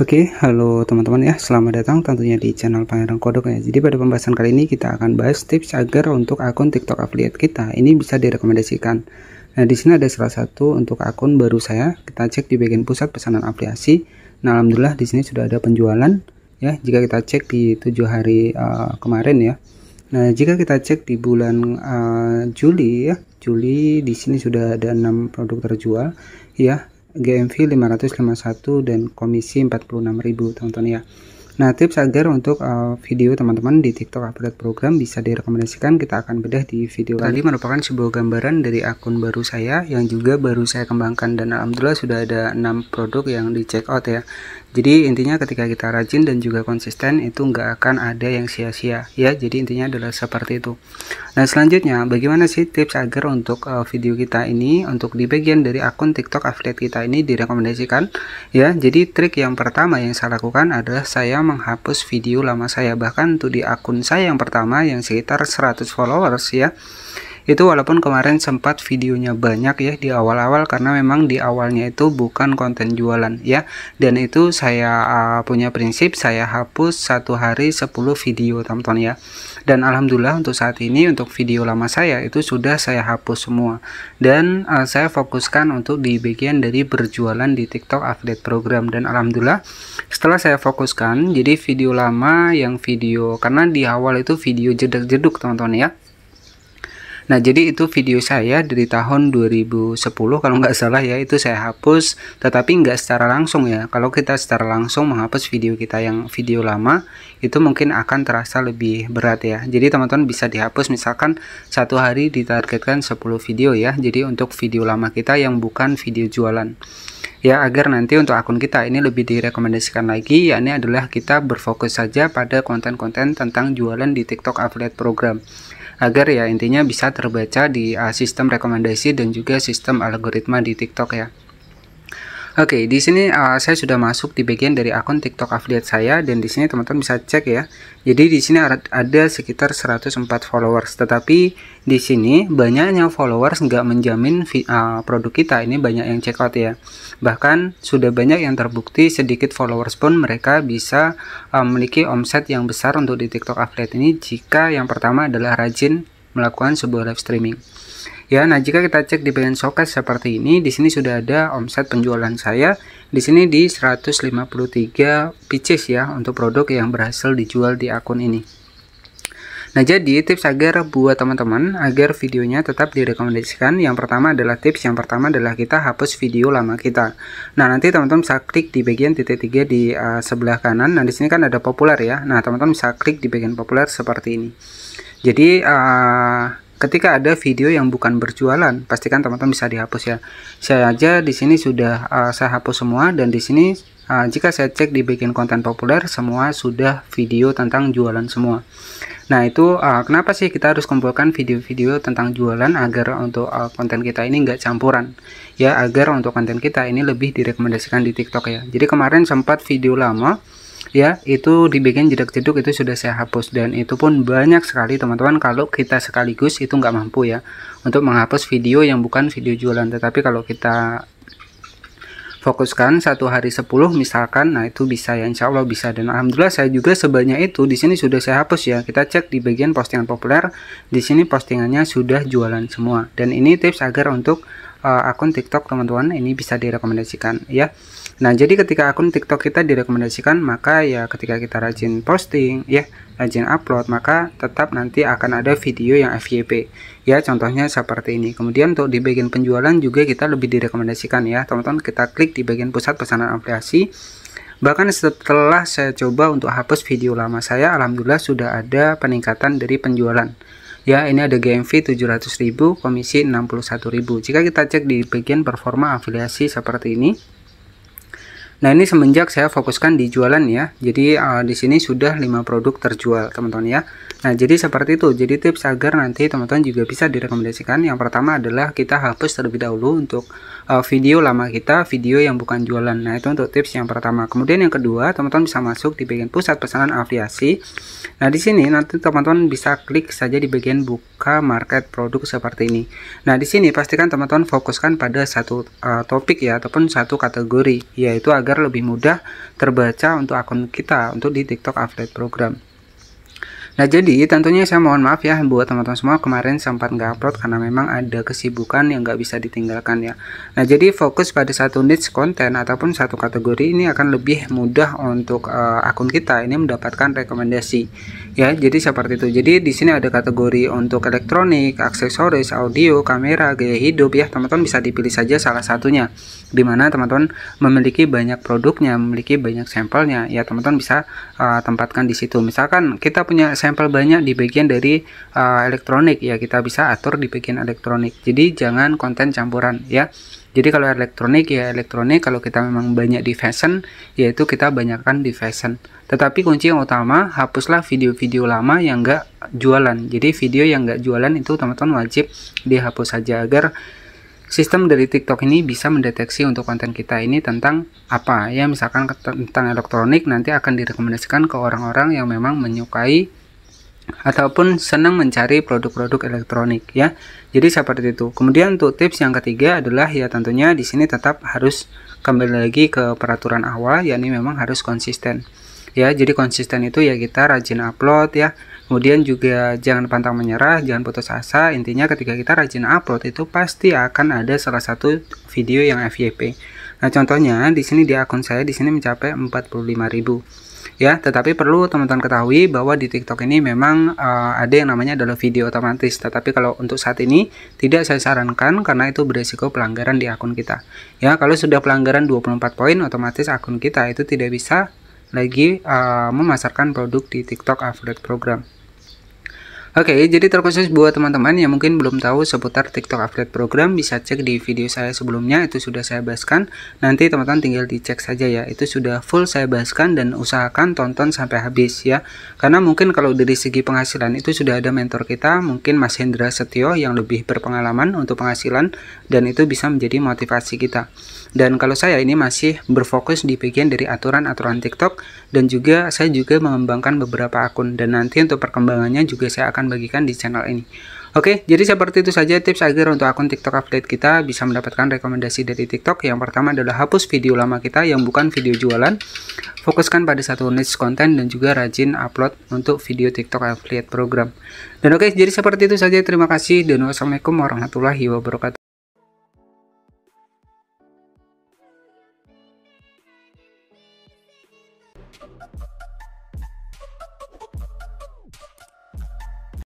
Oke, okay, halo teman-teman ya, selamat datang tentunya di channel Pangeran Kodok ya. Jadi pada pembahasan kali ini kita akan bahas tips agar untuk akun TikTok affiliate kita ini bisa direkomendasikan. Nah, di sini ada salah satu untuk akun baru saya. Kita cek di bagian pusat pesanan aplikasi. Nah, alhamdulillah di sini sudah ada penjualan ya. Jika kita cek di tujuh hari uh, kemarin ya. Nah, jika kita cek di bulan uh, Juli ya, Juli di sini sudah ada 6 produk terjual ya GMV 551 dan komisi 46.000 tonton ya Nah tips agar untuk uh, video teman-teman di TikTok update program bisa direkomendasikan kita akan bedah di video kali merupakan sebuah gambaran dari akun baru saya yang juga baru saya kembangkan dan alhamdulillah sudah ada 6 produk yang di check out ya jadi intinya ketika kita rajin dan juga konsisten itu nggak akan ada yang sia-sia ya. Jadi intinya adalah seperti itu. Nah selanjutnya bagaimana sih tips agar untuk uh, video kita ini untuk di bagian dari akun TikTok affiliate kita ini direkomendasikan ya. Jadi trik yang pertama yang saya lakukan adalah saya menghapus video lama saya bahkan tuh di akun saya yang pertama yang sekitar 100 followers ya itu walaupun kemarin sempat videonya banyak ya di awal-awal karena memang di awalnya itu bukan konten jualan ya dan itu saya uh, punya prinsip saya hapus satu hari 10 video teman-teman ya dan alhamdulillah untuk saat ini untuk video lama saya itu sudah saya hapus semua dan uh, saya fokuskan untuk di bagian dari berjualan di TikTok update program dan alhamdulillah setelah saya fokuskan jadi video lama yang video karena di awal itu video jeduk jeduk teman-teman ya Nah, jadi itu video saya dari tahun 2010 kalau nggak salah ya, itu saya hapus, tetapi nggak secara langsung ya. Kalau kita secara langsung menghapus video kita yang video lama, itu mungkin akan terasa lebih berat ya. Jadi teman-teman bisa dihapus misalkan satu hari ditargetkan 10 video ya. Jadi untuk video lama kita yang bukan video jualan ya agar nanti untuk akun kita ini lebih direkomendasikan lagi yakni adalah kita berfokus saja pada konten-konten tentang jualan di TikTok affiliate program agar ya intinya bisa terbaca di uh, sistem rekomendasi dan juga sistem algoritma di TikTok ya. Oke, di sini uh, saya sudah masuk di bagian dari akun TikTok affiliate saya dan di sini teman-teman bisa cek ya. Jadi di sini ada sekitar 104 followers, tetapi di sini banyaknya followers nggak menjamin uh, produk kita ini banyak yang check out ya. Bahkan sudah banyak yang terbukti sedikit followers pun mereka bisa uh, memiliki omset yang besar untuk di TikTok affiliate ini jika yang pertama adalah rajin melakukan sebuah live streaming. Ya, nah jika kita cek di bagian soket seperti ini, di sini sudah ada omset penjualan saya di sini di 153 pieces ya untuk produk yang berhasil dijual di akun ini. Nah, jadi tips agar buat teman-teman agar videonya tetap direkomendasikan. Yang pertama adalah tips yang pertama adalah kita hapus video lama kita. Nah, nanti teman-teman bisa klik di bagian titik tiga di uh, sebelah kanan. Nah, di sini kan ada populer ya. Nah, teman-teman bisa klik di bagian populer seperti ini. Jadi uh, ketika ada video yang bukan berjualan pastikan teman-teman bisa dihapus ya saya aja di sini sudah uh, saya hapus semua dan di sini uh, jika saya cek di bagian konten populer semua sudah video tentang jualan semua nah itu uh, kenapa sih kita harus kumpulkan video-video tentang jualan agar untuk uh, konten kita ini nggak campuran ya agar untuk konten kita ini lebih direkomendasikan di tiktok ya jadi kemarin sempat video lama ya itu dibikin jedak-jeduk itu sudah saya hapus dan itu pun banyak sekali teman-teman kalau kita sekaligus itu nggak mampu ya untuk menghapus video yang bukan video jualan tetapi kalau kita fokuskan satu hari 10 misalkan nah itu bisa ya insya Allah bisa dan alhamdulillah saya juga sebanyak itu di sini sudah saya hapus ya kita cek di bagian postingan populer di sini postingannya sudah jualan semua dan ini tips agar untuk uh, akun TikTok teman-teman ini bisa direkomendasikan ya Nah, jadi ketika akun TikTok kita direkomendasikan, maka ya ketika kita rajin posting, ya rajin upload, maka tetap nanti akan ada video yang FYP. Ya, contohnya seperti ini. Kemudian untuk di bagian penjualan juga kita lebih direkomendasikan ya. Teman-teman, kita klik di bagian pusat pesanan aplikasi. Bahkan setelah saya coba untuk hapus video lama saya, alhamdulillah sudah ada peningkatan dari penjualan. Ya, ini ada GMV 700.000, komisi 61.000. Jika kita cek di bagian performa afiliasi seperti ini, Nah ini semenjak saya fokuskan di jualan ya, jadi uh, di sini sudah 5 produk terjual teman-teman ya. Nah jadi seperti itu, jadi tips agar nanti teman-teman juga bisa direkomendasikan. Yang pertama adalah kita hapus terlebih dahulu untuk uh, video lama kita, video yang bukan jualan. Nah itu untuk tips yang pertama. Kemudian yang kedua, teman-teman bisa masuk di bagian pusat pesanan aviasi. Nah di sini nanti teman-teman bisa klik saja di bagian buka market produk seperti ini. Nah di sini pastikan teman-teman fokuskan pada satu uh, topik ya ataupun satu kategori, yaitu agar agar lebih mudah terbaca untuk akun kita untuk di TikTok Affiliate Program. Nah jadi tentunya saya mohon maaf ya buat teman-teman semua kemarin sempat nggak upload karena memang ada kesibukan yang nggak bisa ditinggalkan ya. Nah jadi fokus pada satu niche konten ataupun satu kategori ini akan lebih mudah untuk uh, akun kita ini mendapatkan rekomendasi ya jadi seperti itu jadi di sini ada kategori untuk elektronik aksesoris audio kamera gaya hidup ya teman-teman bisa dipilih saja salah satunya dimana teman-teman memiliki banyak produknya memiliki banyak sampelnya ya teman-teman bisa uh, tempatkan di situ misalkan kita punya sampel banyak di bagian dari uh, elektronik ya kita bisa atur di bagian elektronik jadi jangan konten campuran ya jadi kalau elektronik ya elektronik, kalau kita memang banyak di fashion, yaitu kita banyakkan di fashion. Tetapi kunci yang utama, hapuslah video-video lama yang nggak jualan. Jadi video yang nggak jualan itu teman-teman wajib dihapus saja agar sistem dari TikTok ini bisa mendeteksi untuk konten kita ini tentang apa ya misalkan tentang elektronik nanti akan direkomendasikan ke orang-orang yang memang menyukai ataupun senang mencari produk-produk elektronik ya. Jadi seperti itu. Kemudian untuk tips yang ketiga adalah ya tentunya di sini tetap harus kembali lagi ke peraturan awal yakni memang harus konsisten. Ya, jadi konsisten itu ya kita rajin upload ya. Kemudian juga jangan pantang menyerah, jangan putus asa. Intinya ketika kita rajin upload itu pasti akan ada salah satu video yang FYP. Nah, contohnya di sini di akun saya di sini mencapai 45.000 ya tetapi perlu teman-teman ketahui bahwa di TikTok ini memang uh, ada yang namanya adalah video otomatis tetapi kalau untuk saat ini tidak saya sarankan karena itu berisiko pelanggaran di akun kita ya kalau sudah pelanggaran 24 poin otomatis akun kita itu tidak bisa lagi uh, memasarkan produk di TikTok affiliate program Oke, okay, jadi terkhusus buat teman-teman yang mungkin belum tahu seputar TikTok Affiliate Program bisa cek di video saya sebelumnya itu sudah saya bahaskan. Nanti teman-teman tinggal dicek saja ya. Itu sudah full saya bahaskan dan usahakan tonton sampai habis ya. Karena mungkin kalau dari segi penghasilan itu sudah ada mentor kita mungkin Mas Hendra Setio yang lebih berpengalaman untuk penghasilan dan itu bisa menjadi motivasi kita. Dan kalau saya ini masih berfokus di bagian dari aturan-aturan TikTok dan juga saya juga mengembangkan beberapa akun dan nanti untuk perkembangannya juga saya akan akan bagikan di channel ini. Oke, jadi seperti itu saja tips agar untuk akun TikTok affiliate kita bisa mendapatkan rekomendasi dari TikTok. Yang pertama adalah hapus video lama kita yang bukan video jualan. Fokuskan pada satu niche konten dan juga rajin upload untuk video TikTok affiliate program. Dan oke, jadi seperti itu saja. Terima kasih dan wassalamualaikum warahmatullahi wabarakatuh.